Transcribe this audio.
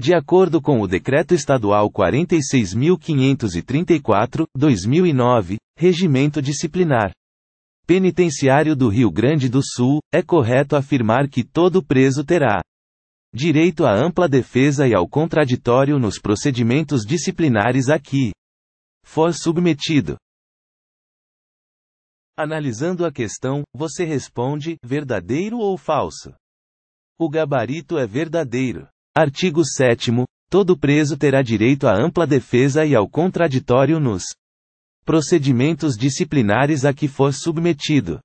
De acordo com o Decreto Estadual 46.534, 2009, Regimento Disciplinar Penitenciário do Rio Grande do Sul, é correto afirmar que todo preso terá direito à ampla defesa e ao contraditório nos procedimentos disciplinares a que for submetido. Analisando a questão, você responde: verdadeiro ou falso? O gabarito é verdadeiro. Artigo 7 Todo preso terá direito à ampla defesa e ao contraditório nos procedimentos disciplinares a que for submetido.